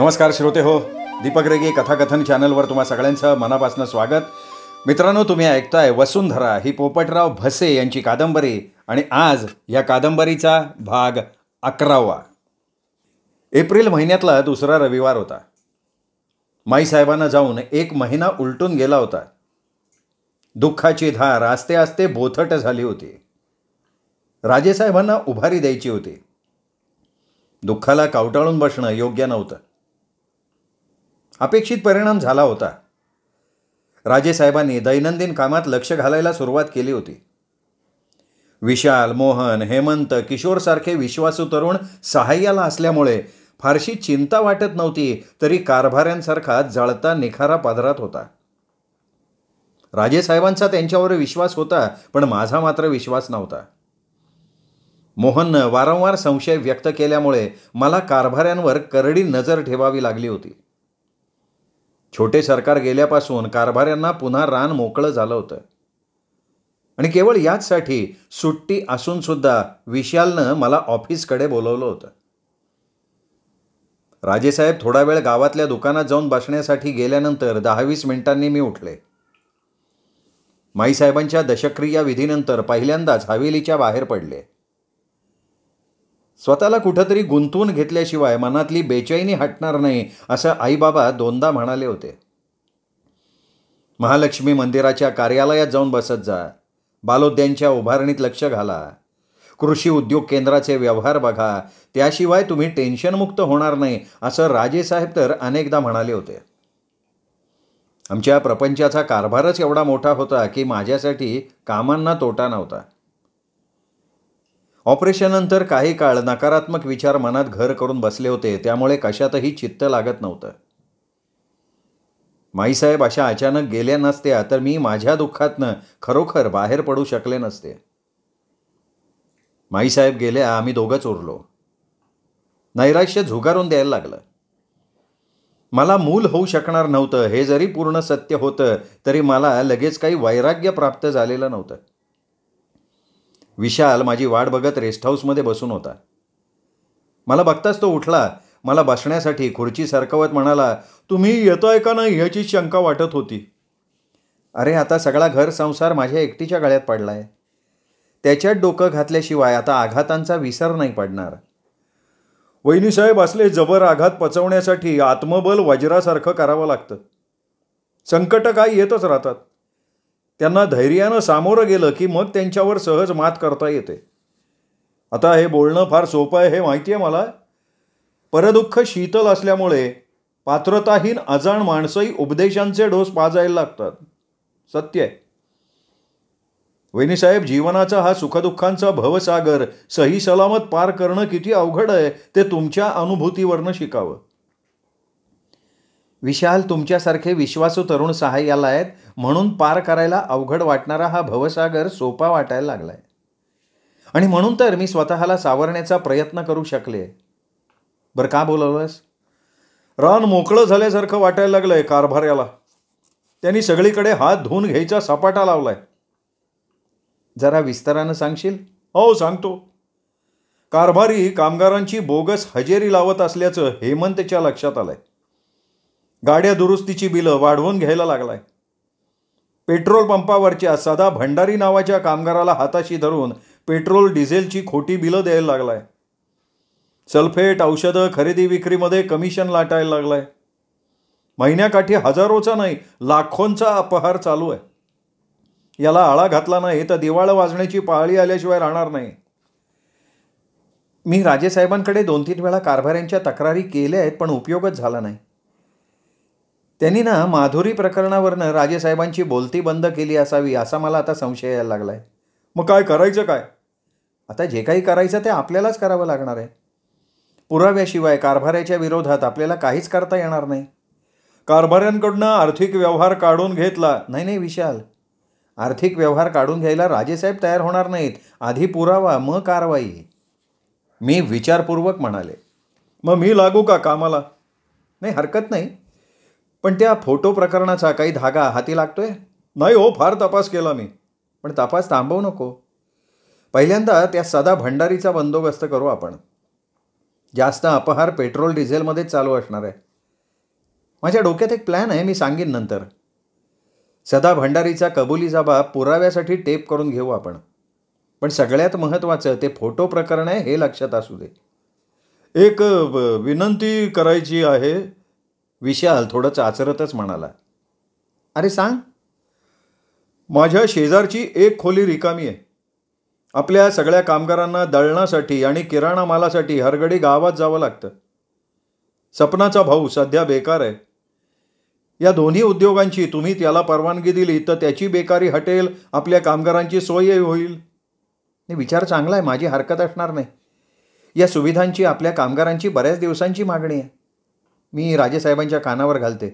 नमस्कार श्रोते हो दीपक रेगी कथाकथन चॅनलवर तुम्हा सगळ्यांचं मनापासून स्वागत मित्रांनो तुम्ही ऐकताय वसुंधरा ही पोपटराव भसे यांची कादंबरी आणि आज या कादंबरीचा भाग अकरावा एप्रिल महिन्यातला दुसरा रविवार होता माईसाहेबांना जाऊन एक महिना उलटून गेला होता दुःखाची धार आस्ते आस्ते बोथट झाली होती राजेसाहेबांना उभारी द्यायची होती दुःखाला कावटाळून बसणं योग्य नव्हतं अपेक्षित परिणाम झाला होता राजेसाहेबांनी दैनंदिन कामात लक्ष घालायला सुरुवात केली होती विशाल मोहन हेमंत किशोरसारखे विश्वासू तरुण सहाय्याला असल्यामुळे फारशी चिंता वाटत नव्हती तरी कारभाऱ्यांसारखा जळता निखारा पादरात होता राजेसाहेबांचा त्यांच्यावर विश्वास होता पण माझा मात्र विश्वास नव्हता मोहननं वारंवार संशय व्यक्त केल्यामुळे मला कारभाऱ्यांवर करडी नजर ठेवावी लागली होती छोटे सरकार गेल्यापासून कारभाऱ्यांना पुन्हा रान मोकळं झालं होतं आणि केवळ याचसाठी सुट्टी असून सुद्धा विशालनं मला ऑफिसकडे बोलवलं होतं राजेसाहेब थोडा वेळ गावातल्या दुकानात जाऊन बसण्यासाठी गेल्यानंतर दहावीस मिनिटांनी मी उठले माईसाहेबांच्या दशक्रिया विधीनंतर पहिल्यांदाच हवेलीच्या बाहेर पडले स्वतःला कुठंतरी गुंतवून घेतल्याशिवाय मनातली बेचैनी हटणार नाही असं आईबाबा दोनदा म्हणाले होते महालक्ष्मी मंदिराच्या कार्यालयात जाऊन बसत जा बालोद्यांच्या उभारणीत लक्ष घाला कृषी उद्योग केंद्राचे व्यवहार बघा त्याशिवाय तुम्ही टेन्शनमुक्त होणार नाही असं राजेसाहेब तर अनेकदा म्हणाले होते आमच्या प्रपंचाचा कारभारच एवढा मोठा होता की माझ्यासाठी कामांना तोटा नव्हता ऑपरेशननंतर काही काळ नकारात्मक विचार मनात घर करून बसले होते त्यामुळे कशातही चित्त लागत नव्हतं माईसाहेब अशा अचानक गेल्या नसत्या तर मी माझ्या दुःखातनं खरोखर बाहेर पडू शकले नसते माईसाहेब गेल्या आम्ही दोघंच उरलो नैराश्य झुगारून द्यायला लागलं मला मूल होऊ शकणार नव्हतं हे जरी पूर्ण सत्य होतं तरी मला लगेच काही वैराग्य प्राप्त झालेलं नव्हतं विशाल माझी वाट बघत रेस्ट हाऊसमध्ये बसून होता मला बघताच तो उठला मला बसण्यासाठी खुर्ची सरकवत म्हणाला तुम्ही येतोय का नाही ह्याची शंका वाटत होती अरे आता सगळा घर संसार माझ्या एकटीच्या गळ्यात पडला आहे त्याच्यात डोकं घातल्याशिवाय आता आघातांचा विसर नाही पडणार वहिनीसाहेब असले जबर आघात पचवण्यासाठी आत्मबल वज्रासारखं करावं लागतं संकट काय येतच राहतात त्यांना धैर्यानं सामोरं गेलं की मग त्यांच्यावर सहज मात करता येते आता हे बोलणं फार सोपं आहे हे माहिती आहे मला परदुःख शीतल असल्यामुळे पात्रताहीन अजाण माणसंही उपदेशांचे डोस पाजायला लागतात सत्य आहे वहिनीसाहेब जीवनाचा हा सुखदुःखांचा भवसागर सही सलामत पार करणं किती अवघड आहे ते तुमच्या अनुभूतीवरनं शिकावं विशाल तुमच्यासारखे विश्वासू तरुण सहाय्याला आहेत म्हणून पार करायला अवघड वाटणारा हा भवसागर सोपा वाटायला लागला आहे आणि म्हणून तर मी स्वतःला सावरण्याचा प्रयत्न करू शकले बरं का बोलावलंस रान मोकळं झाल्यासारखं वाटायला लागलं आहे कारभार्याला त्यांनी सगळीकडे हात धुवून घ्यायचा सपाटा लावला आहे जरा विस्तारानं सांगशील हो सांगतो कारभारी कामगारांची बोगस हजेरी लावत असल्याचं हेमंतच्या लक्षात आलं आहे गाड्या दुरुस्तीची बिलं वाढवून घ्यायला लागलाय पेट्रोल पंपावरच्या सदा भंडारी नावाच्या कामगाराला हाताशी धरून पेट्रोल डिझेलची खोटी बिलं द्यायला लागलाय सल्फेट औषधं खरेदी विक्रीमध्ये कमिशन लाटायला लागलाय महिन्याकाठी हजारोचा नाही लाखोंचा अपहार चालू आहे याला आळा घातला नाही तर दिवाळं वाजण्याची पाळी आल्याशिवाय राहणार नाही मी राजेसाहेबांकडे दोन तीन वेळा कारभाऱ्यांच्या तक्रारी केल्या आहेत पण उपयोगच झाला नाही त्यांनी ना माधुरी प्रकरणावरनं राजेसाहेबांची बोलती बंद केली असावी असा मला आता संशय यायला लागला आहे मग काय करायचं काय आता जे काही करायचं ते आपल्यालाच करावं लागणार आहे पुराव्याशिवाय कारभाऱ्याच्या विरोधात आपल्याला काहीच करता येणार नाही कारभाऱ्यांकडनं आर्थिक व्यवहार काढून घेतला नाही नाही विशाल आर्थिक व्यवहार काढून घ्यायला राजेसाहेब तयार होणार नाहीत आधी पुरावा मग कारवाई मी विचारपूर्वक म्हणाले मग मी लागू का कामाला नाही हरकत नाही पण त्या फोटो प्रकरणाचा काही धागा हाती लागतोय नाही हो फार तपास केला मी पण तपास थांबवू नको पहिल्यांदा त्या सदा भंडारीचा बंदोबस्त करू आपण जास्त अपहार पेट्रोल डिझेलमध्येच चालू असणार आहे माझ्या डोक्यात एक प्लॅन आहे मी सांगेन नंतर सदा भंडारीचा कबुली जाबा पुराव्यासाठी टेप करून घेऊ आपण पण सगळ्यात महत्त्वाचं ते फोटो प्रकरण आहे हे लक्षात असू दे एक विनंती करायची आहे विशाल थोडं चाचरतच म्हणाला अरे सांग माझ्या शेजारची एक खोली रिकामी आहे आपल्या सगळ्या कामगारांना दळणासाठी आणि किराणा मालासाठी हरगडी गावात जावं लागतं सपनाचा भाऊ सध्या बेकार आहे या दोन्ही उद्योगांची तुम्ही त्याला परवानगी दिली तर त्याची बेकारी हटेल आपल्या कामगारांची सोय होईल नाही विचार चांगला आहे माझी हरकत असणार नाही या सुविधांची आपल्या कामगारांची बऱ्याच दिवसांची मागणी आहे मी राजेसाहेबांच्या कानावर घालते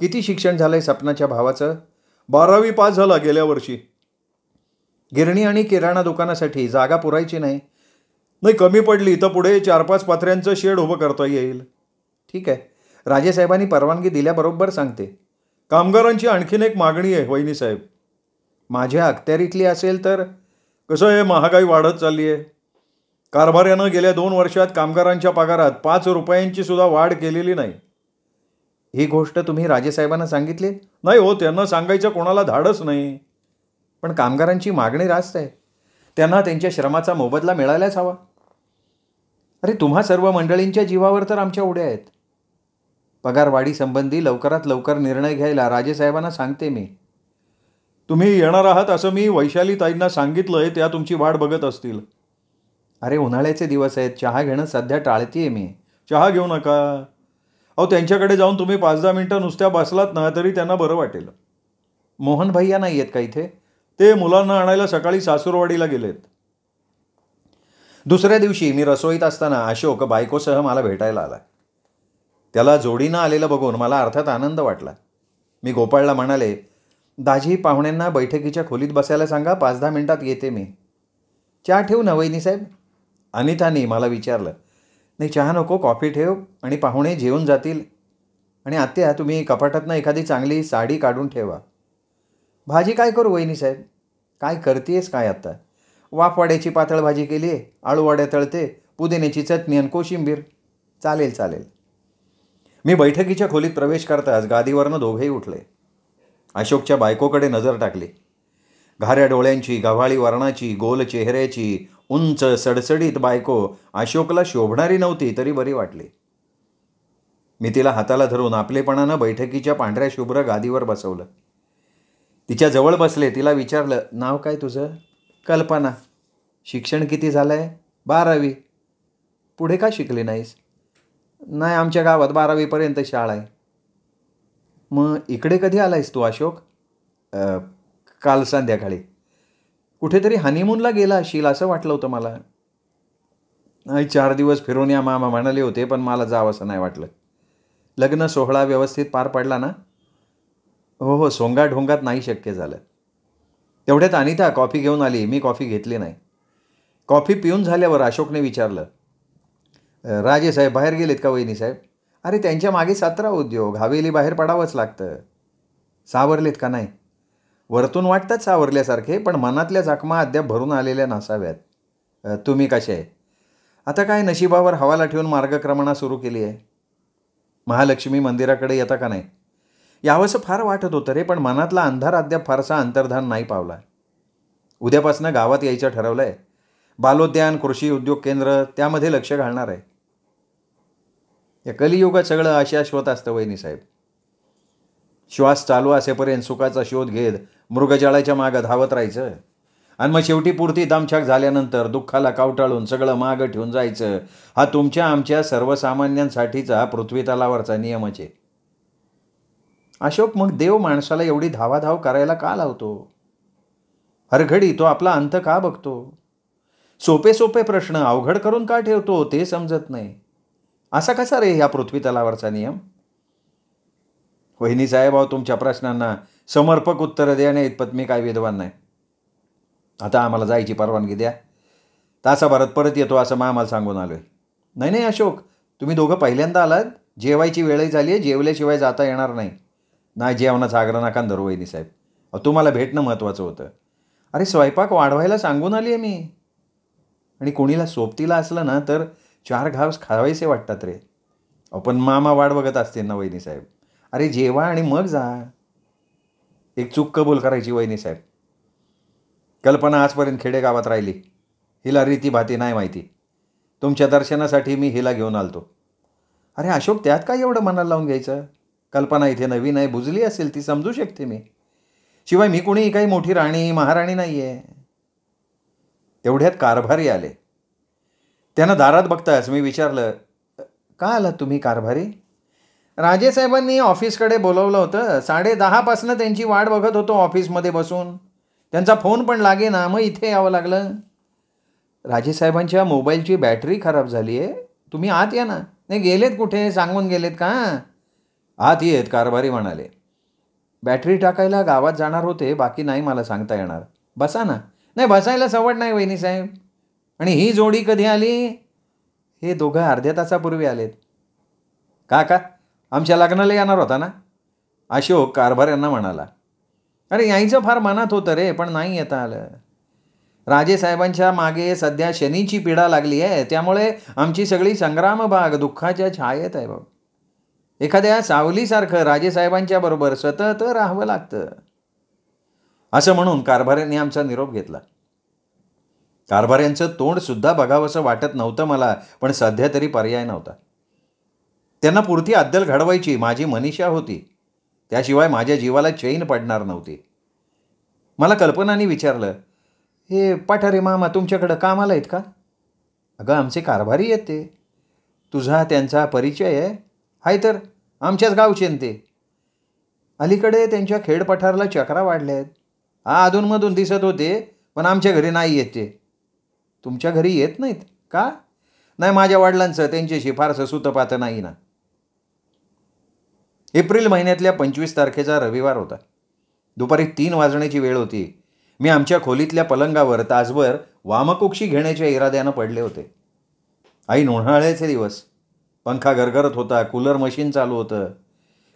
किती शिक्षण झालं आहे सपनाच्या भावाचं बारावी पास झाला गेल्या वर्षी गिरणी आणि किराणा दुकानासाठी जागा पुरायची नाही नाही कमी पडली तर पुढे चार पाच पात्र्यांचं शेड उभं करता येईल ठीक आहे राजेसाहेबांनी परवानगी दिल्याबरोबर सांगते कामगारांची आणखीन एक मागणी आहे वहिनीसाहेब माझ्या अखत्यारीतली असेल तर कसं हे महागाई वाढत चालली आहे कारभार्यानं गेल्या दोन वर्षात कामगारांच्या पगारात पाच रुपयांची सुद्धा वाढ केलेली नाही ही गोष्ट तुम्ही राजेसाहेबांना सांगितली नाही हो त्यांना सांगायचं कोणाला धाडच नाही पण कामगारांची मागणी रास्त आहे त्यांना त्यांच्या श्रमाचा मोबदला मिळायलाच हवा अरे तुम्हा सर्व मंडळींच्या जीवावर तर आमच्या उड्या आहेत पगारवाढीसंबंधी लवकरात लवकर निर्णय घ्यायला राजेसाहेबांना सांगते मी तुम्ही येणार आहात असं मी वैशालीताईंना सांगितलं आहे त्या तुमची वाट बघत असतील अरे उन्हाळ्याचे दिवस आहेत चहा घेणं सध्या टाळतीये मी चहा घेऊ नका अहो त्यांच्याकडे जाऊन तुम्ही पाच दहा मिनटं नुसत्या बसलात ना तरी त्यांना बरं वाटेल मोहन भैया नाही आहेत का इथे ते मुलांना आणायला सकाळी सासूरवाडीला गेलेत दुसऱ्या दिवशी मी रसोईत असताना अशोक बायकोसह मला भेटायला आला त्याला जोडीनं आलेलं बघून मला अर्थात आनंद वाटला मी गोपाळला म्हणाले दाजी पाहुण्यांना बैठकीच्या खोलीत बसायला सांगा पाच दहा मिनटात येते मी चहा ठेवू ना वहिनी साहेब अनिताने मला विचारलं नाही चहा नको कॉफी ठेव आणि पाहुणे जेवून जातील आणि आत्या तुम्ही कपाटातनं एखादी चांगली साडी काढून ठेवा भाजी काय करू वहिनी साहेब काय करतेस काय आत्ता वाफवाड्याची पातळ भाजी केली आहे आळूवाड्या तळते पुदिन्याची चटणी आणि कोशिंबीर चालेल चालेल मी बैठकीच्या खोलीत प्रवेश करताच गादीवरनं दोघेही उठले अशोकच्या बायकोकडे नजर टाकली घाऱ्या डोळ्यांची गव्हाळी वर्णाची गोल चेहऱ्याची उंच सडसडीत बायको अशोकला शोभणारी नव्हती तरी बरी वाटली मी तिला हाताला धरून आपलेपणानं बैठकीच्या पांढऱ्या शुभ्र गादीवर बसवलं तिच्या जवळ बसले तिला विचारलं नाव काय तुझं कल्पना शिक्षण किती झालं आहे बारावी पुढे का शिकली नाहीस नाही आमच्या गावात बारावीपर्यंत शाळा आहे मग इकडे कधी आलायस तू अशोक काल संध्याकाळी कुठेतरी हनीमूनला गेला असेल असं वाटलं होतं मला नाही चार दिवस फिरून या मामा म्हणाले होते पण मला जावं असं नाही वाटलं लग्न सोहळा व्यवस्थित पार पडला ना हो हो सोंगा ढोंगात नाही शक्य झालं तेवढ्यात अनिता कॉफी घेऊन आली मी कॉफी घेतली नाही कॉफी पिऊन झाल्यावर अशोकने विचारलं राजेसाहेब बाहेर गेलेत का वहिनी साहेब अरे त्यांच्या मागे सातरा उद्योग हवेली बाहेर पडावंच लागतं सावरलेत का नाही वरतून वाटतात सावरल्यासारखे पण मनातल्या जखमा अद्याप भरून आलेल्या नसाव्यात तुम्ही कसे आता काय नशिबावर हवाला ठेवून मार्गक्रमणा सुरू केली आहे महालक्ष्मी मंदिराकडे येता का नाही यावंसं फार वाटत होतं रे पण मनातला अंधार अद्याप फारसा अंतर्धान नाही पावला उद्यापासनं गावात यायचं ठरवलं आहे बालोद्यान कृषी उद्योग केंद्र त्यामध्ये लक्ष घालणार आहे या कलियुगात सगळं अशाश्वत असतं वहिनी साहेब श्वास चालू असेपर्यंत सुखाचा शोध घेत मृगजळाच्या मागं धावत राहायचं आणि मग शेवटी पुरती दमछाक झाल्यानंतर दुःखाला कावटाळून सगळं मागं ठेवून जायचं हा तुमच्या आमच्या सर्वसामान्यांसाठीचा पृथ्वी तलावरचा नियमच आहे अशोक मग देव माणसाला एवढी धावाधाव करायला का लावतो हरघडी तो आपला अंत का बघतो सोपे सोपे प्रश्न अवघड करून का ठेवतो ते समजत नाही असा कसा रे ह्या पृथ्वी तलावरचा नियम वहिनी साहेब अहो तुमच्या प्रश्नांना समर्पक उत्तरं द्या नाही इतपत मी काय विधवान नाही आता आम्हाला जायची परवानगी द्या तासाभरात परत येतो असं मग आम्हाला सांगून आलो आहे नाही नाही अशोक तुम्ही दोघं पहिल्यांदा आलात जेवायची वेळही झाली आहे जेवल्याशिवाय जाता येणार नाही नाही जेवणाचा आग्रह नका धरू वहिनी साहेब तुम्हाला भेटणं महत्त्वाचं होतं अरे स्वयंपाक वाढवायला सांगून आली आहे मी आणि कोणीला सोबतीला असलं ना तर चार घास खावायचे वाटतात रे पण मामा वाढ बघत असते ना वहिनी साहेब अरे जेवा आणि मग जा एक चूक कबूल करायची वहिनी साहेब कल्पना आजपर्यंत खेडेगावात राहिली हिला रीती भाती नाही माहिती तुमच्या दर्शनासाठी मी हिला घेऊन आलतो अरे अशोक त्यात काय एवढं मनाला लावून घ्यायचं कल्पना इथे नवीन आहे बुजली असेल ती समजू शकते मी शिवाय मी कोणी काही मोठी राणी महाराणी नाही आहे तेवढ्यात कारभारी आले त्यांना दारात बघताच मी विचारलं का आलात तुम्ही कारभारी राजेसाहेबांनी ऑफिसकडे बोलवलं होतं साडे दहापासनं त्यांची वाट बघत होतो ऑफिसमध्ये बसून त्यांचा फोन पण लागे ना मग इथे यावं लागलं राजेसाहेबांच्या मोबाईलची बॅटरी खराब झाली आहे तुम्ही आत या ना नाही गेलेत कुठे सांगून गेलेत का आत येत कारभारी म्हणाले बॅटरी टाकायला गावात जाणार होते बाकी नाही मला सांगता येणार बसा ना नाही बसायला सवड नाही वहिनी साहेब आणि ही जोडी कधी आली हे दोघं अर्ध्या तासापूर्वी आलेत का का आमच्या लग्नाला येणार होता ना अशोक कारभार यांना म्हणाला अरे यायचं फार मनात होतं रे पण नाही येता आलं राजेसाहेबांच्या मागे सध्या शनीची पीडा लागली आहे त्यामुळे आमची सगळी संग्राम बाग दुःखाच्या छायेत आहे बाबा एखाद्या सावलीसारखं राजेसाहेबांच्या बरोबर सतत राहावं लागतं असं म्हणून कारभाऱ्यांनी आमचा निरोप घेतला कारभाऱ्यांचं तोंडसुद्धा बघावंसं वाटत नव्हतं मला पण सध्या तरी पर्याय नव्हता त्यांना पुरती अद्दल घडवायची माझी मनीषा होती त्याशिवाय माझ्या जीवाला चैन पडणार नव्हती मला कल्पनाने विचारलं हे पाठारे मामा तुमच्याकडं कामाला आहेत का अगं आमचे कारभारी आहेत ते तुझा त्यांचा परिचय आहे हाय तर आमच्याच गावचे ते अलीकडे त्यांच्या खेडपठारला चक्रा वाढल्या आहेत हा अधूनमधून दिसत होते पण आमच्या घरी नाही येत ते तुमच्या घरी येत नाहीत का नाही माझ्या वडिलांचं त्यांची शिफारस सुतपात नाही ना एप्रिल महिन्यातल्या पंचवीस तारखेचा रविवार होता दुपारी तीन वाजण्याची वेळ होती मी आमच्या खोलीतल्या पलंगावर तासभर वामकुक्षी घेण्याच्या इराद्यानं पडले होते आई नोन्हाळ्याचे दिवस पंखा गरगरत होता कूलर मशीन चालू होतं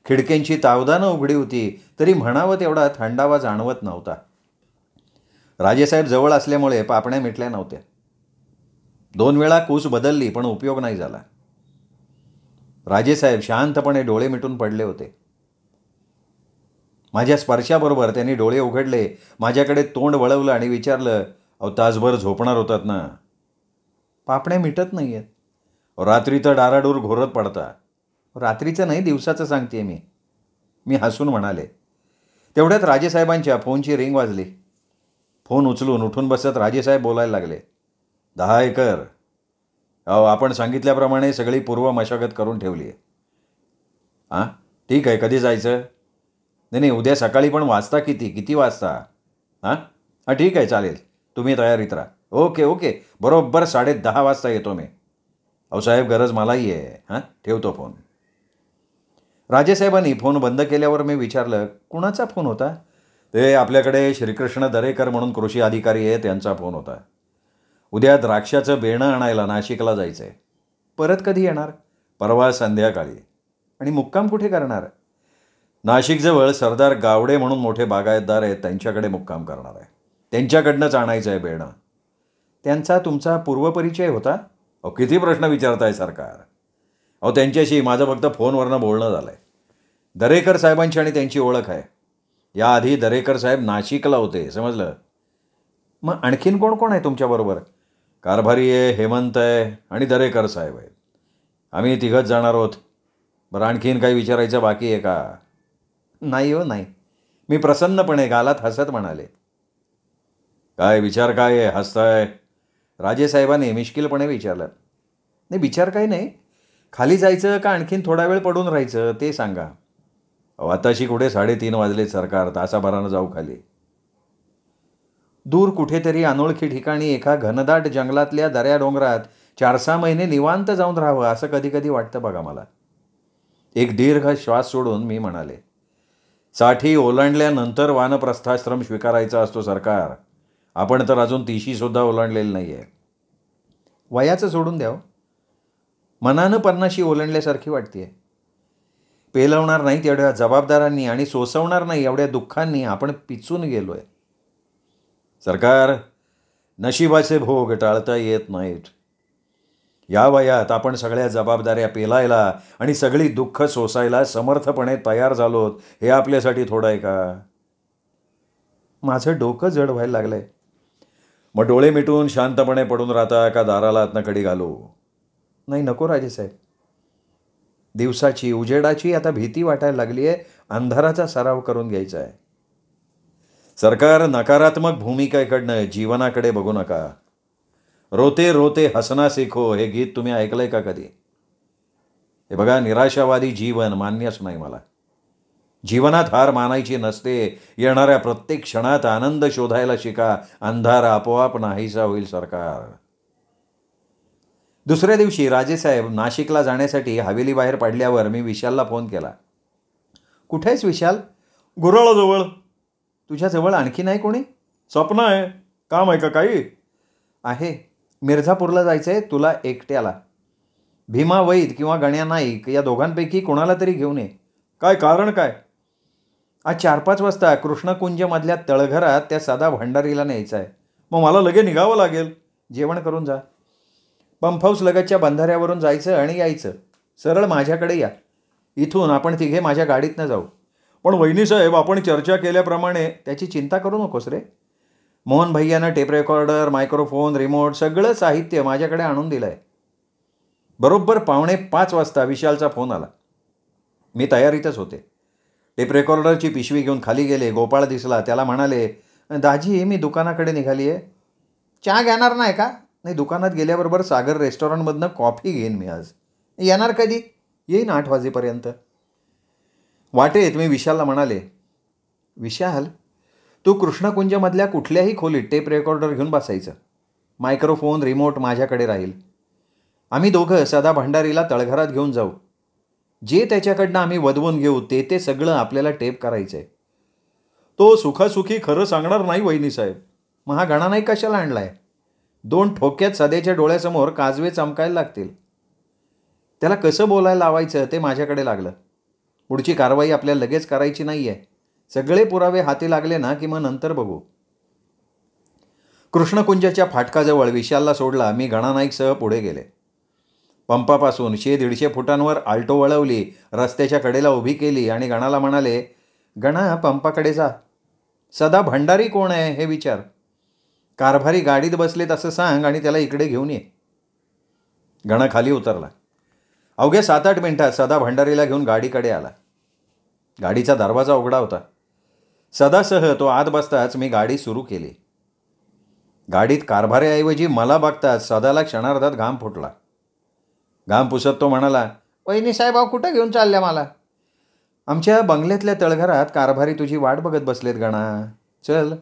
खिडक्यांची तावदानं उघडी होती तरी म्हणावं तेवढा थंडावा जाणवत नव्हता राजेसाहेब जवळ असल्यामुळे पापण्या मिटल्या नव्हत्या दोन वेळा कूस बदलली पण उपयोग नाही झाला राजेसाहेब शांतपणे डोळे मिटून पडले होते माझ्या स्पर्शाबरोबर त्यांनी डोळे उघडले माझ्याकडे तोंड वळवलं आणि विचारलं अव तासभर झोपणार होतात ना पापण्या मिटत नाही आहेत रात्री तर डाराडूर घोरत पडता रात्रीचं नाही दिवसाचं सांगते मी मी हसून म्हणाले तेवढ्यात राजेसाहेबांच्या फोनची रिंग वाजली फोन उचलून उठून बसत राजेसाहेब बोलायला लागले दहा एकर आपण सांगितल्याप्रमाणे सगळी पूर्व मशागत करून ठेवली आहे हां ठीक आहे कधी जायचं नाही नाही उद्या सकाळी पण वाजता किती किती वाजता हां हां ठीक आहे चालेल तुम्ही तयारीत राहा ओके ओके बरोबर साडे दहा वाजता येतो मी अहो साहेब गरज मलाही आहे हां ठेवतो फोन राजेसाहेबांनी फोन बंद केल्यावर मी विचारलं कुणाचा फोन होता ते आपल्याकडे श्रीकृष्ण दरेकर म्हणून कृषी अधिकारी आहेत त्यांचा फोन होता उद्या द्राक्षाचं बेणं आणायला नाशिकला जायचं आहे परत कधी येणार परवा संध्याकाळी आणि मुक्काम कुठे करणार नाशिकजवळ सरदार गावडे म्हणून मोठे बागायतदार आहेत त्यांच्याकडे मुक्काम करणार आहे त्यांच्याकडनंच आणायचं आहे बेणं त्यांचा तुमचा पूर्वपरिचय होता अहो किती प्रश्न विचारताय सरकार अहो त्यांच्याशी माझं फक्त फोनवरनं बोलणं झालं आहे दरेकर साहेबांची आणि त्यांची ओळख आहे याआधी दरेकर साहेब नाशिकला होते समजलं मग आणखीन कोण कोण आहे तुमच्याबरोबर कारभारी आहे हेमंत आहे आणि दरेकर साहेब आहेत आम्ही तिघंच जाणार आहोत बरं आणखीन काही विचारायचं बाकी आहे का नाही हो नाही मी प्रसन्नपणे गालात हसत म्हणाले काय विचार काय आहे हसताय राजेसाहेबाने मिश्किलपणे विचारलं नाही विचार काही नाही खाली जायचं का आणखीन थोडा वेळ पडून राहायचं ते सांगा आताशी कुठे साडेतीन वाजले सरकार तासाभरानं जाऊ खाली दूर कुठेतरी अनोळखी ठिकाणी एका घनदाट जंगलातल्या दऱ्या डोंगरात चार सहा महिने निवांत जाऊन राहावं असं कधी कधी वाटतं बघा मला एक दीर्घ श्वास सोडून मी म्हणाले साठी ओलांडल्यानंतर वानप्रस्थाश्रम स्वीकारायचा असतो सरकार आपण तर अजून सुद्धा ओलांडलेलं नाही आहे वयाचं सोडून द्याव हो. मनानं पन्नाशी ओलांडल्यासारखी वाटते पेलवणार नाही एवढ्या जबाबदारांनी आणि सोसवणार नाही एवढ्या दुःखांनी आपण पिचून गेलो आहे सरकार नशिबाचे भोग टाळता येत नाहीत या वयात आपण सगळ्या जबाबदाऱ्या पेलायला आणि सगळी दुःख सोसायला समर्थपणे तयार झालोत हे आपल्यासाठी थोडं आहे का माझं डोकं जड व्हायला लागलंय मग डोळे मिटून शांतपणे पडून राहता का दाराला आतनं कडी घालू नाही नको राजेसाहेब दिवसाची उजेडाची आता भीती वाटायला लागली आहे अंधाराचा सराव करून घ्यायचा आहे सरकार नकारात्मक भूमिकेकडनं जीवनाकडे बघू नका रोते रोते हसना सिखो हे गीत तुम्ही ऐकलंय का कधी हे बघा निराशावादी जीवन मान्यच नाही मला जीवनात हार मानायची नसते येणाऱ्या प्रत्येक क्षणात आनंद शोधायला शिका अंधार आपोआप नाहीसा होईल सरकार दुसऱ्या दिवशी राजेसाहेब नाशिकला जाण्यासाठी हवेली बाहेर पडल्यावर मी विशालला फोन केला कुठेच विशाल गुरळजवळ तुझ्याजवळ आणखी नाही कोणी स्वप्न आहे काम आहे का काही आहे मिर्झापूरला जायचं आहे तुला एकट्याला भीमा वैद किंवा गण्या नाईक या दोघांपैकी कोणाला तरी घेऊन ये काय कारण काय आज चार पाच वाजता कृष्णकुंजमधल्या तळघरात त्या साधा भंडारीला न्यायचं आहे मग मला लगे निघावं लागेल जेवण करून जा हाऊस लगतच्या बंधाऱ्यावरून जायचं आणि यायचं सरळ माझ्याकडे या इथून आपण तिघे माझ्या गाडीतनं जाऊ पण वहिनीसाहेब आपण चर्चा केल्याप्रमाणे त्याची चिंता करू नकोस रे मोहन भैयानं टेप रेकॉर्डर मायक्रोफोन रिमोट सगळं साहित्य माझ्याकडे आणून दिलं आहे बरोबर पावणे पाच वाजता विशालचा फोन आला मी तयारीतच होते टेप रेकॉर्डरची पिशवी घेऊन खाली गेले गोपाळ दिसला त्याला म्हणाले दाजी मी दुकानाकडे निघाली आहे चहा घेणार नाही का नाही दुकानात गेल्याबरोबर सागर रेस्टॉरंटमधनं कॉफी घेईन मी आज येणार कधी येईन आठ वाजेपर्यंत वाटेत मी विशालला म्हणाले विशाल तू कृष्णकुंजमधल्या कुठल्याही खोलीत टेप रेकॉर्डर घेऊन बसायचं मायक्रोफोन रिमोट माझ्याकडे राहील आम्ही दोघं सदा भंडारीला तळघरात घेऊन जाऊ जे त्याच्याकडनं आम्ही वधवून घेऊ ते ते सगळं आपल्याला टेप करायचं आहे तो सुखासुखी खरं सांगणार नाही वहिनी साहेब मग नाही कशाला आणला आहे दोन ठोक्यात सदेच्या डोळ्यासमोर काजवे चमकायला लागतील त्याला कसं बोलायला लावायचं ते माझ्याकडे लागलं पुढची कारवाई आपल्याला लगेच करायची नाही आहे सगळे पुरावे हाती लागले ना की मग नंतर बघू कृष्णकुंजाच्या फाटकाजवळ विशालला सोडला मी गणानाईकसह पुढे गेले पंपापासून शे दीडशे फुटांवर आल्टो वळवली रस्त्याच्या कडेला उभी केली आणि गणाला म्हणाले गणा पंपाकडे जा सदा भंडारी कोण आहे हे विचार कारभारी गाडीत बसलेत असं सांग आणि त्याला इकडे घेऊन ये गणा खाली उतरला अवघ्या सात आठ मिनटात सदा भंडारीला घेऊन गाडीकडे आला गाडीचा दरवाजा उघडा होता सदासह तो आत बसताच मी गाडी सुरू केली गाडीत कारभाऱ्याऐवजी मला बघताच सदाला क्षणार्धात घाम फुटला घाम पुसत तो म्हणाला वहिनी साहेब कुठं घेऊन चालल्या मला आमच्या बंगल्यातल्या तळघरात कारभारी तुझी वाट बघत बसलेत गणा चल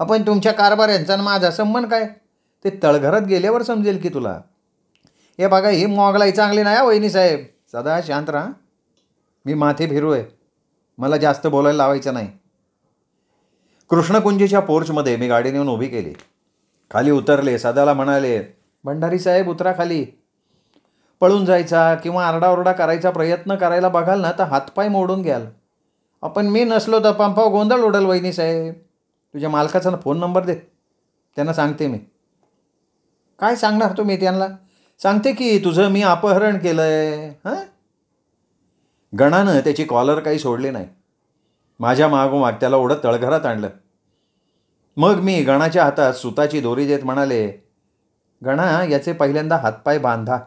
आपण तुमच्या यांचा माझा संबंध काय ते तळघरात गेल्यावर समजेल की तुला हे बघा ही मोगलाई चांगली नाही हो, वहिनी साहेब सदा शांत राहा मी माथे फिरू आहे मला जास्त बोलायला लावायचं नाही कृष्णकुंजीच्या पोर्चमध्ये मी गाडी नेऊन उभी केली खाली उतरले सदाला म्हणाले भंडारी साहेब उतरा खाली पळून जायचा किंवा आरडाओरडा करायचा प्रयत्न करायला बघाल ना तर हातपाय मोडून घ्याल आपण मी नसलो तर पंपाव गोंधळ उडेल वहिनी साहेब तुझ्या मालकाचा ना फोन नंबर दे त्यांना सांगते मी काय सांगणार तुम्ही त्यांना सांगते की तुझं मी अपहरण केलं आहे हां गणानं त्याची कॉलर काही सोडली नाही माझ्या मागोमाग त्याला ओढत तळघरात आणलं मग मी गणाच्या हातात सुताची दोरी देत म्हणाले गणा याचे पहिल्यांदा हातपाय बांधा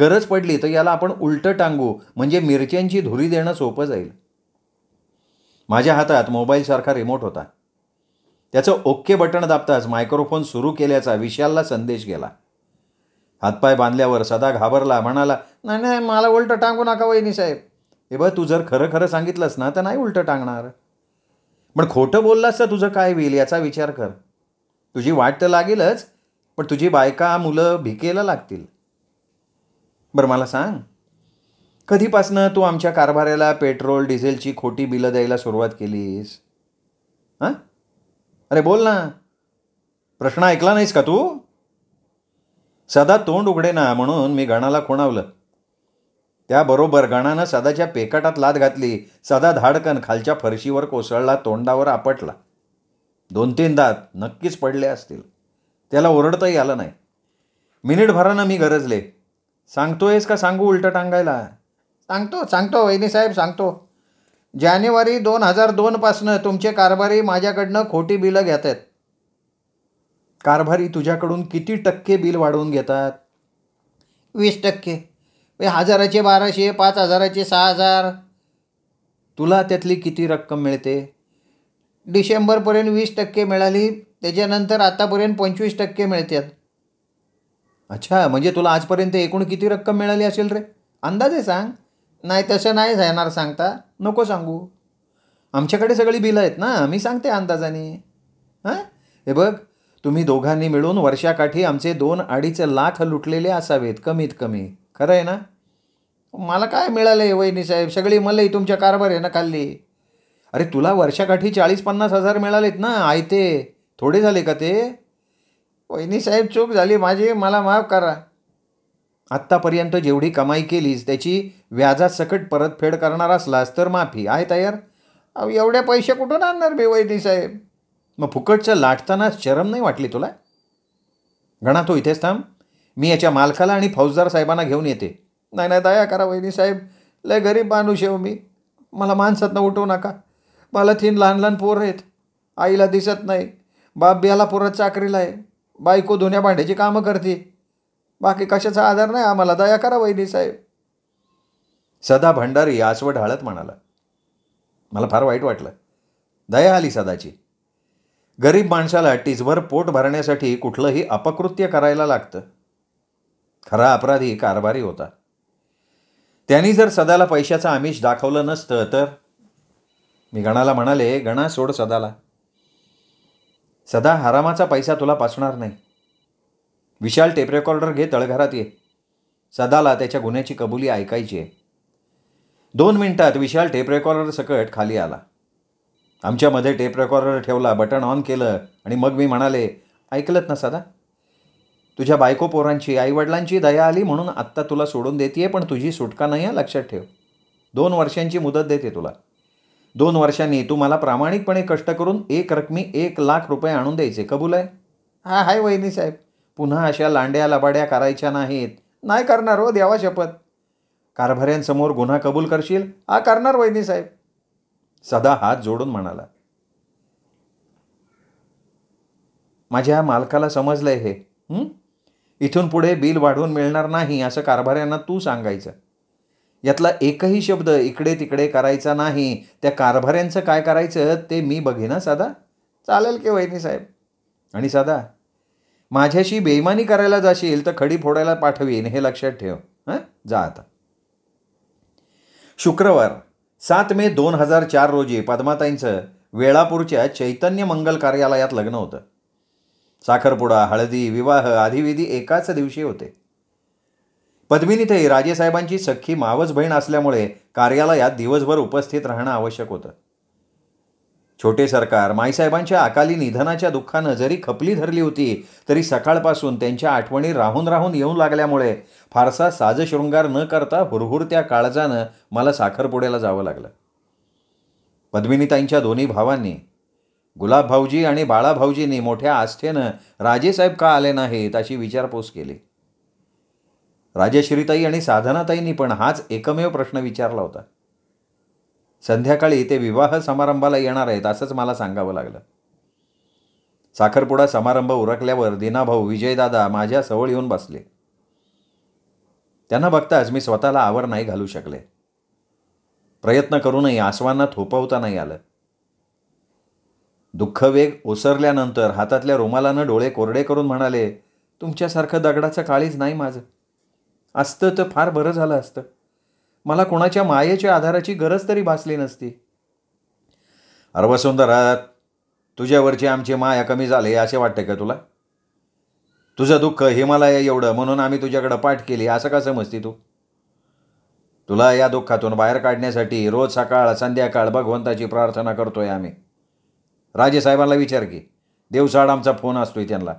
गरज पडली तर याला आपण उलटं टांगू म्हणजे मिरच्यांची धुरी देणं सोपं जाईल माझ्या हातात मोबाईलसारखा रिमोट होता त्याचं ओके बटण दाबताच मायक्रोफोन सुरू केल्याचा विशालला संदेश गेला हातपाय बांधल्यावर सदा घाबरला म्हणाला नाही नाही मला उलटं टांगू नका वहिनी साहेब हे बघ तू जर खरं खरं सांगितलंस ना तर नाही उलटं टांगणार पण खोटं बोललास तर तुझं काय होईल याचा विचार कर तुझी वाट तर लागेलच पण तुझी बायका मुलं भिकेला लागतील बरं मला सांग कधीपासनं तू आमच्या कारभाऱ्याला पेट्रोल डिझेलची खोटी बिलं द्यायला सुरुवात केलीस हां अरे बोल ना प्रश्न ऐकला नाहीस का तू सदा तोंड उघडे ना म्हणून मी गणाला खुणावलं त्याबरोबर गणानं सदाच्या पेकाटात लाद घातली सदा धाडकन खालच्या फरशीवर कोसळला तोंडावर आपटला दोन तीन दात नक्कीच पडले असतील त्याला ओरडताही आलं नाही मिनिटभरानं मी गरजले सांगतोयस का सांगू उलटं टांगायला सांगतो सांगतो साहेब सांगतो जानेवारी दोन हजार दोनपासनं तुमचे कारभारी माझ्याकडनं खोटी बिलं घेत आहेत कारभारी तुझ्याकडून किती टक्के बिल वाढवून घेतात वीस टक्के हजाराचे बाराशे पाच हजाराचे सहा हजार तुला त्यातली किती रक्कम मिळते डिसेंबरपर्यंत वीस टक्के मिळाली त्याच्यानंतर आतापर्यंत पंचवीस टक्के मिळतात अच्छा म्हणजे तुला आजपर्यंत एकूण किती रक्कम मिळाली असेल रे अंदाजे सांग नाही तसं नाही जाणार सांगता नको सांगू आमच्याकडे सगळी बिलं आहेत ना मी सांगते अंदाजाने हां हे बघ तुम्ही दोघांनी मिळून वर्षाकाठी आमचे दोन अडीच लाख लुटलेले असावेत कमीत कमी खरं आहे ना मला काय मिळालं आहे वहिनी साहेब सगळी मलई तुमच्या कारभार आहे ना खाल्ली अरे तुला वर्षाकाठी चाळीस पन्नास हजार मिळालेत ना आयते थोडे झाले का ते वहिनी साहेब चूक झाली माझी मला माफ करा आत्तापर्यंत जेवढी कमाई केलीस त्याची सकट परतफेड करणार असलास तर माफी आहे तयार अहो एवढे पैसे कुठून आणणार बे वहिनी साहेब मग फुकटचं लाटताना शरम नाही वाटली तुला घणा तो इथेच थांब मी याच्या मालकाला आणि फौजदार साहेबांना घेऊन येते नाही नाही दया करा वहिनी साहेब लय गरीब माणूस येऊ हो मी मला माणसातनं उठवू नका मला तीन लहान लहान पोर आहेत आईला दिसत नाही बाप बियाला पोरात चाकरीला आहे बायको धुण्या भांड्याची कामं करते बाकी कशाचा आधार नाही आम्हाला दया करा वहिनी साहेब सदा भंडारी आसवड हळत म्हणाला मला फार वाईट वाटलं दया आली सदाची गरीब माणसाला टीजभर पोट भरण्यासाठी कुठलंही अपकृत्य करायला लागतं खरा अपराधी कारभारी होता त्यांनी जर सदाला पैशाचं आमिष दाखवलं नसतं तर मी गणाला म्हणाले गणा सोड सदाला सदा हरामाचा पैसा तुला पासणार नाही विशाल टेपरेकॉर्डर घे तळघरात ये सदाला त्याच्या गुन्ह्याची कबुली ऐकायची आहे दोन मिनिटात विशाल टेपरेकॉर्डर सकट खाली आला आमच्यामध्ये टेप रेकॉर्डर ठेवला बटन ऑन केलं आणि मग मी म्हणाले ऐकलत ना सदा तुझ्या बायको पोरांची आईवडिलांची दया आली म्हणून आत्ता तुला सोडून देते पण तुझी सुटका नाही आहे लक्षात ठेव दोन वर्षांची मुदत देते तुला दोन वर्षांनी तू मला प्रामाणिकपणे कष्ट करून एक रकमी एक लाख रुपये आणून द्यायचे कबूल आहे हा हाय वहिनी साहेब पुन्हा अशा लांड्या लबाड्या करायच्या नाहीत नाही करणार हो द्यावा शपथ कारभाऱ्यांसमोर गुन्हा कबूल करशील हा करणार वहिनी साहेब सदा हात जोडून म्हणाला माझ्या मालकाला समजलंय हे इथून पुढे बिल वाढवून मिळणार नाही असं कारभाऱ्यांना तू सांगायचं यातला एकही शब्द इकडे तिकडे करायचा नाही त्या कारभाऱ्यांचं काय करायचं ते मी बघेना साधा चालेल की वहिनी साहेब आणि साधा माझ्याशी बेईमानी करायला जाशील तर खडी फोडायला पाठवीन हे लक्षात ठेव हां जा आता शुक्रवार सात मे दोन हजार चार रोजी पद्माताईंचं वेळापूरच्या चैतन्य मंगल कार्यालयात लग्न होतं साखरपुडा हळदी विवाह आधीविधी एकाच दिवशी होते पद्मिनीतही राजेसाहेबांची सख्खी मावस बहीण असल्यामुळे कार्यालयात दिवसभर उपस्थित राहणं आवश्यक होतं छोटे सरकार माईसाहेबांच्या अकाली निधनाच्या दुःखानं जरी खपली धरली होती तरी सकाळपासून त्यांच्या आठवणी राहून राहून येऊ लागल्यामुळे फारसा साजशृंगार न करता हुरहुर त्या काळजानं मला साखरपुड्याला जावं लागलं पद्मिनीताईंच्या दोन्ही भावांनी गुलाब भाऊजी आणि बाळा भाऊजींनी मोठ्या आस्थेनं राजेसाहेब का आले नाहीत अशी विचारपूस केली राजश्रीताई आणि साधनाताईंनी पण हाच एकमेव प्रश्न विचारला होता संध्याकाळी ते विवाह समारंभाला येणार आहेत असंच मला सांगावं लागलं साखरपुडा समारंभ उरकल्यावर दिनाभाऊ विजयदादा माझ्या सवळ येऊन बसले त्यांना बघताच मी स्वतःला आवर नाही घालू शकले प्रयत्न करूनही आसवांना थोपवता नाही आलं वेग ओसरल्यानंतर हातातल्या रुमालानं डोळे कोरडे करून म्हणाले तुमच्यासारखं दगडाचं काळीच नाही माझं असतं तर फार बरं झालं असतं मला कोणाच्या मायेच्या आधाराची गरज तरी भासली नसती अर्व सुंदरात तुझ्यावरची आमची माया कमी झाली असे वाटते का तुला तुझं दुःख हिमालय एवढं म्हणून आम्ही तुझ्याकडं पाठ केली असं का समजते तू तुला या दुःखातून बाहेर काढण्यासाठी रोज सकाळ संध्याकाळ भगवंताची प्रार्थना करतोय आम्ही राजेसाहेबांना विचार की देवसाड आमचा फोन असतोय त्यांना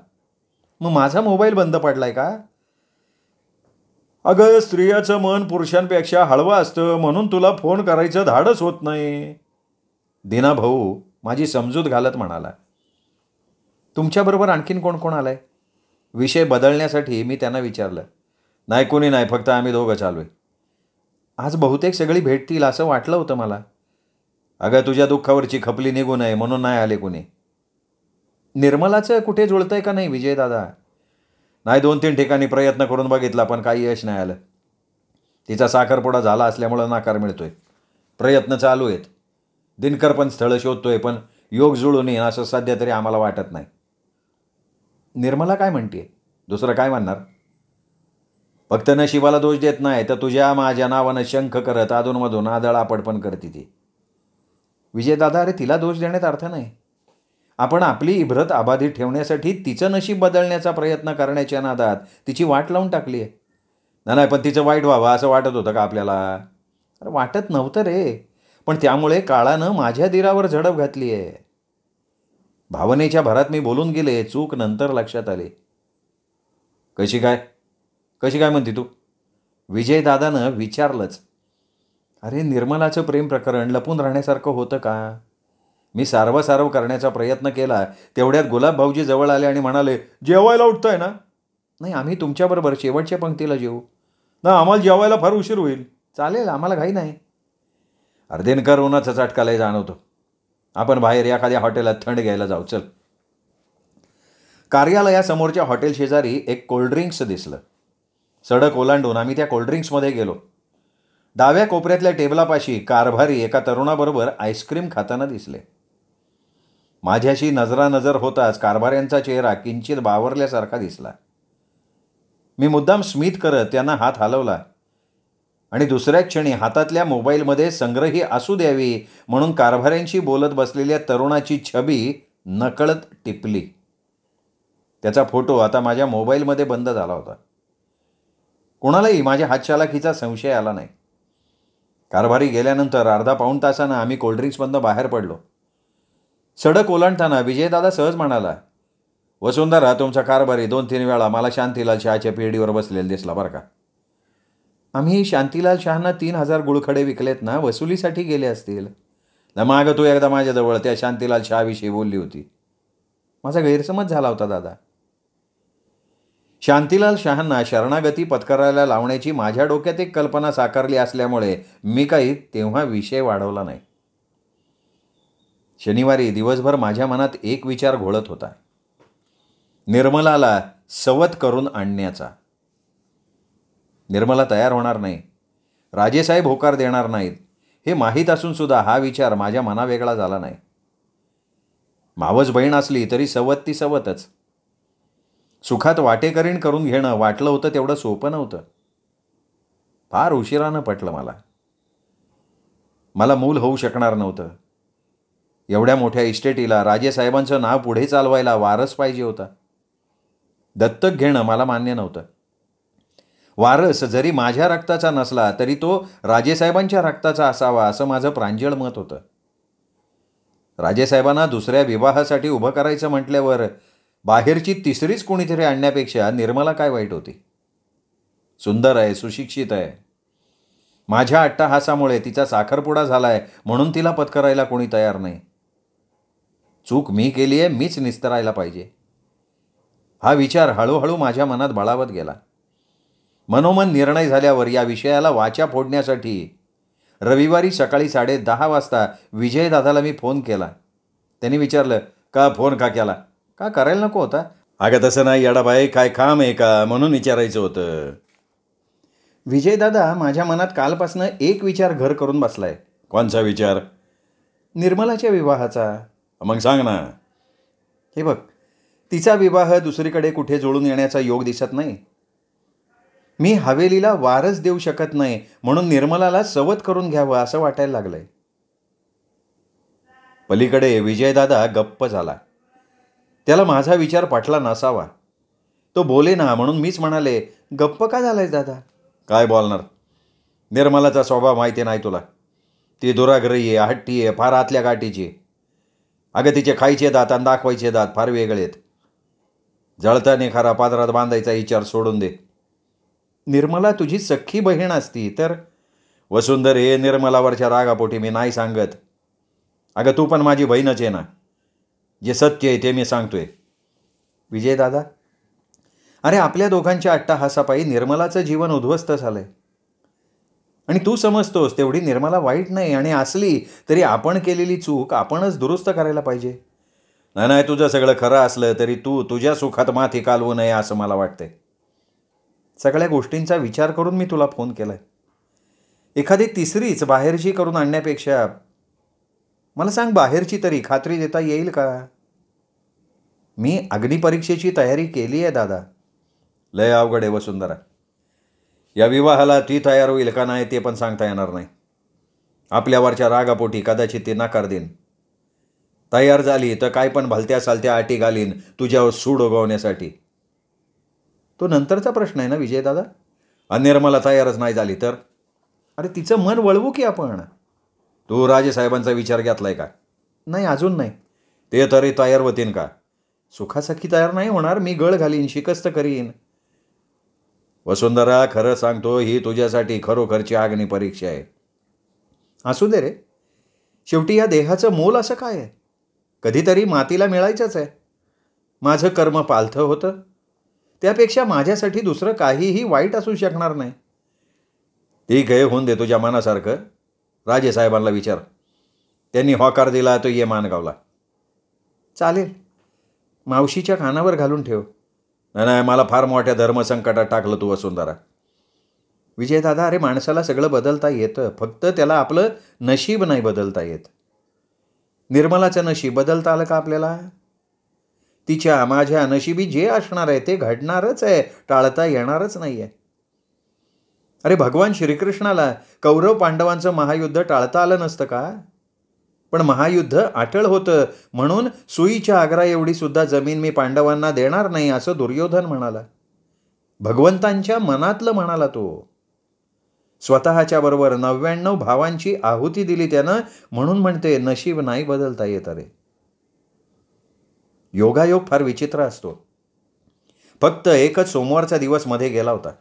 मग माझा मोबाईल बंद पडलाय का अगं स्त्रियाचं मन पुरुषांपेक्षा हळवं असतं म्हणून तुला फोन करायचं धाडच होत नाही दिना भाऊ माझी समजूत घालत म्हणाला तुमच्याबरोबर आणखीन कोण कोण आलाय विषय बदलण्यासाठी मी त्यांना विचारलं नाही कोणी नाही फक्त आम्ही दोघं चालू आहे आज बहुतेक सगळी भेटतील असं वाटलं होतं मला अगं तुझ्या दुःखावरची खपली निघू नये म्हणून नाही आले कोणी निर्मलाचं कुठे जुळतंय का नाही विजयदादा नाही दोन तीन ठिकाणी प्रयत्न करून बघितला पण काही यश नाही आलं तिचा साखरपुडा झाला असल्यामुळं नाकार मिळतोय प्रयत्न चालू आहेत दिनकर पण स्थळं शोधतोय पण योग जुळून येईन असं सध्या तरी आम्हाला वाटत नाही निर्मला काय म्हणते दुसरं काय म्हणणार फक्त नशिबाला दोष देत नाही तर तुझ्या माझ्या नावानं शंख करत अधूनमधून आदळ पण करते ती विजयदादा अरे तिला दोष देण्यात अर्थ नाही आपण आपली इब्रत आबाधी ठेवण्यासाठी तिचं नशीब बदलण्याचा प्रयत्न करण्याच्या नादात तिची वाट लावून टाकली आहे ना नाही पण तिचं वाईट व्हावं असं वाटत होतं का आपल्याला अरे वाटत नव्हतं रे पण त्यामुळे काळानं माझ्या दिरावर झडप घातली आहे भावनेच्या भरात मी बोलून गेले चूक नंतर लक्षात आले कशी काय कशी काय म्हणते तू विजयदादानं विचारलंच अरे निर्मलाचं प्रेम प्रकरण लपून राहण्यासारखं होतं का मी सार्वसार्व करण्याचा प्रयत्न केला तेवढ्यात गुलाब भाऊजी जवळ आले आणि म्हणाले जेवायला उठतंय ना नाही आम्ही तुमच्याबरोबर शेवटच्या पंक्तीला जेऊ ना आम्हाला जेवायला फार उशीर होईल चालेल आम्हाला घाई नाही अर्धेनकर उन्हाचा चटकालाही जाणवतो आपण बाहेर एखाद्या हॉटेलात थंड घ्यायला जाऊ चल कार्यालयासमोरच्या हॉटेल शेजारी एक कोल्ड्रिंक्स दिसलं सडक ओलांडून आम्ही त्या कोल्ड्रिंक्समध्ये गेलो डाव्या कोपऱ्यातल्या टेबलापाशी कारभारी एका तरुणाबरोबर आईस्क्रीम खाताना दिसले माझ्याशी नजरानजर होताच कारभाऱ्यांचा चेहरा किंचित बावरल्यासारखा दिसला मी मुद्दाम स्मित करत त्यांना हात हलवला आणि दुसऱ्या क्षणी हातातल्या मोबाईलमध्ये संग्रही असू द्यावी म्हणून कारभाऱ्यांशी बोलत बसलेल्या तरुणाची छबी नकळत टिपली त्याचा फोटो आता माझ्या मोबाईलमध्ये बंद झाला होता कोणालाही माझ्या हातशालाखीचा संशय आला नाही कारभारी गेल्यानंतर अर्धा पाऊण तासानं आम्ही कोल्ड्रिंक्समधनं बाहेर पडलो सडक ओलांडताना विजयदादा सहज म्हणाला वसुंधरा तुमचा कारभारी दोन तीन वेळा मला शांतीलाल शहाच्या पिढीवर बसलेला दिसला बरं का आम्ही शांतीलाल शहाना तीन हजार गुळखडे विकलेत ना वसुलीसाठी गेले असतील ना मागं तू एकदा माझ्याजवळ त्या शांतीलाल शहाविषयी बोलली होती माझा गैरसमज झाला होता दादा शांतीलाल शहांना शरणागती पत्करायला लावण्याची माझ्या डोक्यात एक कल्पना साकारली असल्यामुळे मी काही तेव्हा विषय वाढवला नाही शनिवारी दिवसभर माझ्या मनात एक विचार घोळत होता निर्मलाला सवत करून आणण्याचा निर्मला तयार होणार नाही राजेसाहेब होकार देणार नाहीत हे माहीत असून सुद्धा हा विचार माझ्या मनावेगळा झाला नाही मावस बहीण असली तरी सवत ती सवतच सुखात वाटेकरीण करून घेणं वाटलं होतं तेवढं सोपं नव्हतं फार उशिरानं पटलं मला मला मूल होऊ शकणार नव्हतं एवढ्या मोठ्या इस्टेटीला राजेसाहेबांचं नाव पुढे चालवायला वारस पाहिजे होता दत्तक घेणं मला मान्य नव्हतं वारस जरी माझ्या रक्ताचा नसला तरी तो राजेसाहेबांच्या रक्ताचा असावा असं माझं प्रांजळ मत होतं राजेसाहेबांना दुसऱ्या विवाहासाठी उभं करायचं म्हटल्यावर बाहेरची तिसरीच कोणीतरी आणण्यापेक्षा निर्मला काय वाईट होती सुंदर आहे सुशिक्षित आहे माझ्या अट्टहासामुळे तिचा साखरपुडा झाला आहे म्हणून तिला पत्करायला कोणी तयार नाही चूक मी केली आहे मीच निस्तरायला पाहिजे हा विचार हळूहळू माझ्या मनात बळावत गेला मनोमन निर्णय झाल्यावर या विषयाला वाचा फोडण्यासाठी रविवारी सकाळी साडे दहा वाजता विजयदादाला मी फोन केला त्यांनी विचारलं का फोन का केला का करायला नको होता अगं तसं नाही येडाबाई काय काम आहे का म्हणून विचारायचं होतं विजयदादा माझ्या मनात कालपासनं एक विचार घर करून बसलाय कोणचा विचार निर्मलाच्या विवाहाचा मग सांग ना हे बघ तिचा विवाह दुसरीकडे कुठे जोडून येण्याचा योग दिसत नाही मी हवेलीला वारच देऊ शकत नाही म्हणून निर्मलाला सवत करून घ्यावं असं वाटायला लागलंय पलीकडे विजयदादा गप्प झाला त्याला माझा विचार पाठला नसावा तो बोले ना म्हणून मीच म्हणाले गप्प का झालाय दादा काय बोलणार निर्मलाचा स्वभाव माहिती नाही तुला ती दुराग्रही आहे हट्टी आहे फार आतल्या गाठीची अगं तिचे खायचे दात आणि दाखवायचे दात फार वेगळेत जळताने खरा पादरात बांधायचा विचार सोडून दे निर्मला तुझी सख्खी बहीण असती तर वसुंधर हे निर्मलावरच्या रागापोटी मी नाही सांगत अगं तू पण माझी बहीणच आहे ना जे सत्य आहे ते मी सांगतोय विजयदादा अरे आपल्या दोघांच्या हासापायी निर्मलाचं जीवन उद्ध्वस्त झालं आहे आणि तू समजतोस तेवढी निर्मला वाईट नाही आणि असली तरी आपण केलेली चूक आपणच दुरुस्त करायला पाहिजे नाही नाही तुझं सगळं खरं असलं तरी तू तुझ्या सुखात माथी कालवू नये असं मला वाटतंय सगळ्या गोष्टींचा विचार करून मी तुला फोन केला आहे एखादी तिसरीच बाहेरची करून आणण्यापेक्षा मला सांग बाहेरची तरी खात्री देता येईल का मी अग्निपरीक्षेची तयारी केली आहे दादा लय अवघड आहे वसुंधरा या विवाहाला ती तयार होईल का नाही ते पण सांगता येणार नाही आपल्यावरच्या रागापोटी कदाचित ती नाकार देईन तयार झाली तर काय पण भलत्या सालत्या आटी घालीन तुझ्यावर सूड उगवण्यासाठी तो नंतरचा प्रश्न आहे ना विजयदादा अनिर्मला तयारच नाही झाली तर अरे तिचं मन वळवू की आपण तू राजेसाहेबांचा विचार घेतलाय का नाही अजून नाही ते तरी तयार होतीन का सुखासखी तयार नाही होणार मी गळ घालीन शिकस्त करीन वसुंधरा खरं सांगतो ही तुझ्यासाठी खरोखरची आग्नी परीक्षा आहे असू दे रे शेवटी या देहाचं मोल असं काय आहे कधीतरी मातीला मिळायचंच आहे माझं कर्म पालथं होतं त्यापेक्षा माझ्यासाठी दुसरं काहीही वाईट असू शकणार नाही ठीक आहे होऊन दे तुझ्या मनासारखं राजेसाहेबांना विचार त्यांनी हॉकार दिला तो ये मानगावला चालेल मावशीच्या कानावर घालून ठेव नाही नाही मला फार मोठ्या धर्मसंकटात टाकलं तू वसुंधरा विजयदादा अरे माणसाला सगळं बदलता येतं फक्त त्याला आपलं नशीब नाही बदलता येत निर्मलाचं नशीब बदलता आलं का आपल्याला तिच्या माझ्या नशिबी जे असणार आहे ते घडणारच आहे टाळता येणारच नाही आहे अरे भगवान श्रीकृष्णाला कौरव पांडवांचं महायुद्ध टाळता आलं नसतं का पण महायुद्ध आटळ होतं म्हणून सुईच्या आग्रा एवढी सुद्धा जमीन मी पांडवांना देणार नाही असं दुर्योधन म्हणाला भगवंतांच्या मनातलं म्हणाला तो स्वतःच्या बरोबर नव्याण्णव भावांची आहुती दिली त्यानं म्हणून म्हणते नशीब नाही बदलता येत अरे योगायोग फार विचित्र असतो फक्त एकच सोमवारचा दिवस मध्ये गेला होता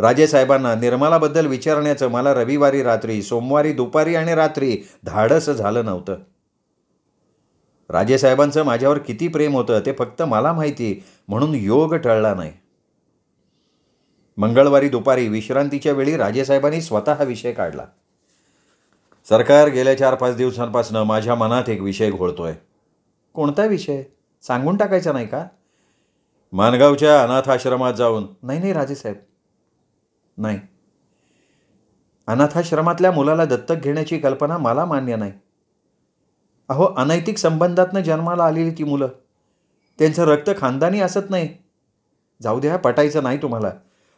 राजेसाहेबांना निर्मलाबद्दल विचारण्याचं मला रविवारी रात्री सोमवारी दुपारी आणि रात्री धाडस झालं नव्हतं राजेसाहेबांचं माझ्यावर किती प्रेम होतं ते फक्त मला माहिती म्हणून योग टळला नाही मंगळवारी दुपारी विश्रांतीच्या वेळी राजेसाहेबांनी स्वतः विषय काढला सरकार गेल्या चार पाच दिवसांपासून माझ्या मनात एक विषय घोळतोय कोणता विषय सांगून टाकायचा नाही का मानगावच्या अनाथाश्रमात जाऊन नाही नाही राजेसाहेब नाही अनाथाश्रमातल्या मुलाला दत्तक घेण्याची कल्पना मला मान्य नाही अहो अनैतिक संबंधातनं जन्माला आलेली ती मुलं त्यांचं रक्त खानदानी असत नाही जाऊ द्या पटायचं नाही तुम्हाला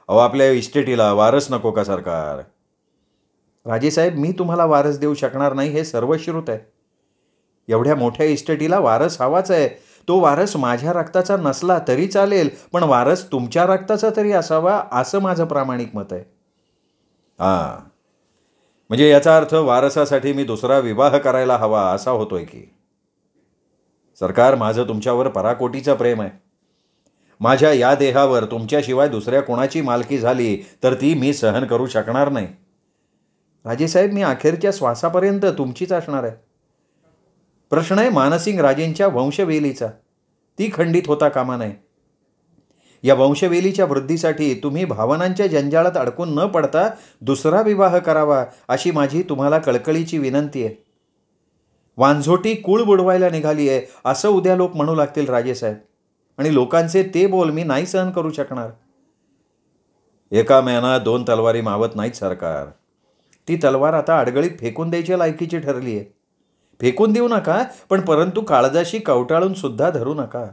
अहो आपल्या इस्टेटीला वारस नको का सरकार राजेसाहेब मी तुम्हाला वारस देऊ शकणार नाही हे सर्वश्रुत आहे एवढ्या मोठ्या इस्टेटीला वारस हवाच आहे तो वारस माझ्या रक्ताचा नसला तरी चालेल पण वारस तुमच्या रक्ताचा तरी असावा असं माझं प्रामाणिक मत आहे हां म्हणजे याचा अर्थ वारसासाठी मी दुसरा विवाह करायला हवा असा होतोय की सरकार माझं तुमच्यावर पराकोटीचं प्रेम आहे माझ्या या देहावर तुमच्याशिवाय दुसऱ्या कोणाची मालकी झाली तर ती मी सहन करू शकणार नाही राजेसाहेब मी अखेरच्या श्वासापर्यंत तुमचीच असणार आहे प्रश्न आहे मानसिंग राजेंच्या वंशवेलीचा ती खंडित होता कामा नये या वंशवेलीच्या वृद्धीसाठी तुम्ही भावनांच्या जंजाळात अडकून न पडता दुसरा विवाह करावा अशी माझी तुम्हाला कळकळीची विनंती आहे वांझोटी कूळ बुडवायला निघाली आहे असं उद्या लोक म्हणू लागतील राजेसाहेब आणि लोकांचे ते बोल मी नाही सहन करू शकणार एका महिना दोन तलवारी मावत नाहीत सरकार ती तलवार आता आडगळीत फेकून द्यायची लायकीची ठरली आहे फेकून देऊ नका पण परंतु काळजाशी कवटाळून सुद्धा धरू नका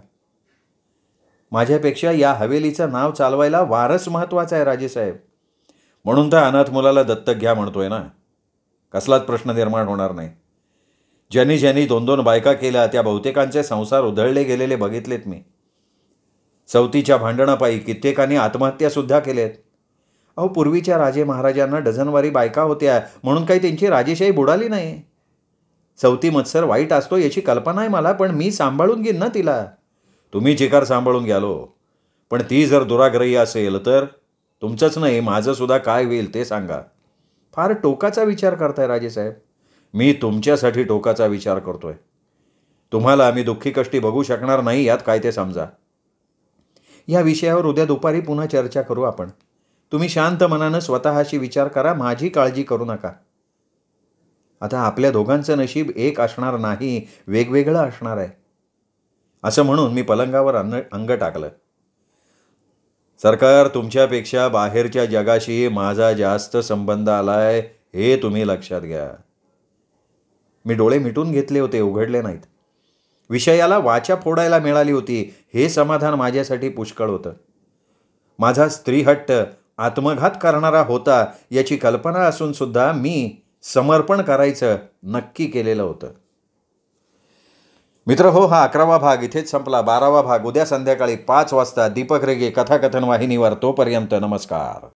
माझ्यापेक्षा या हवेलीचं नाव चालवायला वारस महत्वाचा आहे राजेसाहेब म्हणून तर अनाथ मुलाला दत्तक घ्या म्हणतोय ना कसलाच प्रश्न निर्माण होणार नाही ज्यांनी ज्यांनी दोन दोन बायका केल्या त्या बहुतेकांचे संसार उधळले गेलेले बघितलेत मी चौथीच्या भांडणापायी कित्येकांनी आत्महत्यासुद्धा केलेत अहो पूर्वीच्या राजे महाराजांना डझनवारी बायका होत्या म्हणून काही त्यांची राजेशाही बुडाली नाही चौथी मत्सर वाईट असतो याची कल्पना आहे मला पण मी सांभाळून घेईन ना तिला तुम्ही चिकार सांभाळून घ्यालो पण ती जर दुराग्रही असेल तर तुमचंच नाही माझंसुद्धा काय होईल ते सांगा फार टोकाचा विचार करताय राजेसाहेब मी तुमच्यासाठी टोकाचा विचार करतोय तुम्हाला मी दुःखी कष्टी बघू शकणार नाही यात काय ते समजा या विषयावर उद्या दुपारी पुन्हा चर्चा करू आपण तुम्ही शांत मनानं स्वतःशी विचार करा माझी काळजी करू नका आता आपल्या दोघांचं नशीब एक असणार नाही वेगवेगळं असणार आहे असं म्हणून मी पलंगावर अन्न अंग टाकलं सरकार तुमच्यापेक्षा बाहेरच्या जगाशी माझा जास्त संबंध आलाय हे तुम्ही लक्षात घ्या मी डोळे मिटून घेतले होते उघडले नाहीत विषयाला वाचा फोडायला मिळाली होती हे समाधान माझ्यासाठी पुष्कळ होतं माझा स्त्रीहट्ट आत्मघात करणारा होता याची कल्पना असूनसुद्धा मी समर्पण करायचं नक्की केलेलं होतं मित्र हो हा अकरावा भाग इथेच संपला बारावा भाग उद्या संध्याकाळी पाच वाजता दीपक रेगे कथाकथन वाहिनीवर तोपर्यंत नमस्कार